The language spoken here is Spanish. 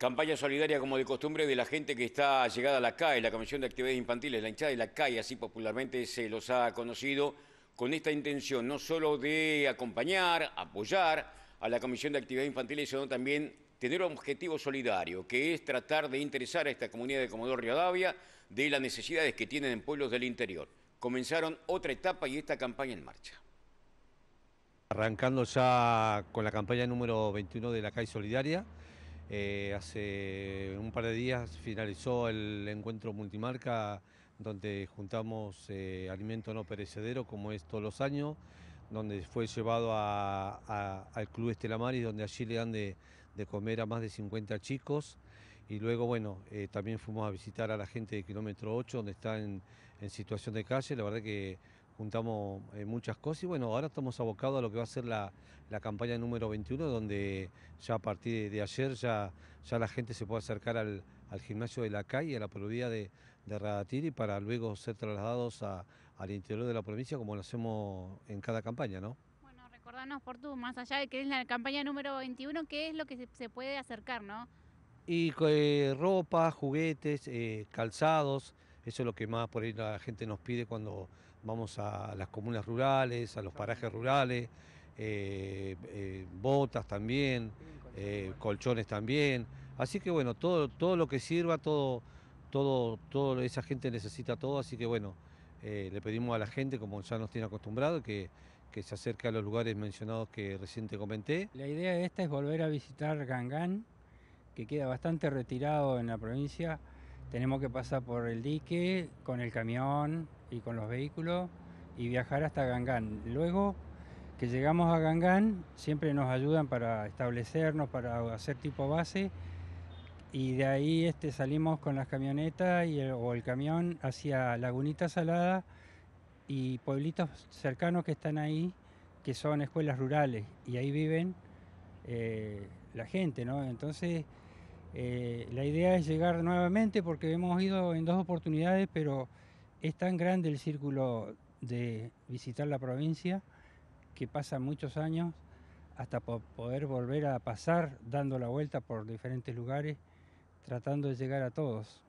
Campaña solidaria como de costumbre de la gente que está llegada a la CAE, la Comisión de Actividades Infantiles, la hinchada de la CAE, así popularmente se los ha conocido, con esta intención no solo de acompañar, apoyar a la Comisión de Actividades Infantiles, sino también tener un objetivo solidario, que es tratar de interesar a esta comunidad de Comodoro Rivadavia de las necesidades que tienen en pueblos del interior. Comenzaron otra etapa y esta campaña en marcha. Arrancando ya con la campaña número 21 de la CAE Solidaria, eh, hace un par de días finalizó el encuentro multimarca donde juntamos eh, alimento no perecedero como es todos los años, donde fue llevado al Club Estelamari, donde allí le dan de, comer a más de 50 chicos. Y luego, bueno, eh, también fuimos a visitar a la gente de kilómetro 8, donde está en, en situación de calle. La verdad que juntamos eh, muchas cosas y bueno, ahora estamos abocados a lo que va a ser la, campaña número 21, donde ya a partir de, ayer ya, ya la gente se puede acercar al, gimnasio de la calle, a la provincia de, Radatiri, para luego ser trasladados al interior de la provincia como lo hacemos en cada campaña, ¿no? Bueno, recordanos por tú, más allá de que es la campaña número 21, ¿qué es lo que se, puede acercar, no? Y eh, ropa, juguetes, eh, calzados, eso es lo que más por ahí la gente nos pide cuando vamos a las comunas rurales, a los parajes rurales, eh, eh, botas también, eh, colchones también. Así que bueno, todo, lo que sirva, todo, todo, esa gente necesita todo, así que bueno, le pedimos a la gente, como ya nos tiene acostumbrado, que, que se acerque a los lugares mencionados que recién te comenté. La idea de esta es volver a visitar Gangán, que queda bastante retirado en la provincia tenemos que pasar por el dique con el camión y con los vehículos y viajar hasta Gangán. Luego que llegamos a Gangán, siempre nos ayudan para establecernos, para hacer tipo base y de ahí este, salimos con las camionetas y el, o el camión hacia Lagunita Salada y pueblitos cercanos que están ahí, que son escuelas rurales y ahí viven eh, la gente, ¿no? Entonces eh, la idea es llegar nuevamente porque hemos ido en dos oportunidades, pero es tan grande el círculo de visitar la provincia que pasa muchos años hasta poder volver a pasar dando la vuelta por diferentes lugares, tratando de llegar a todos.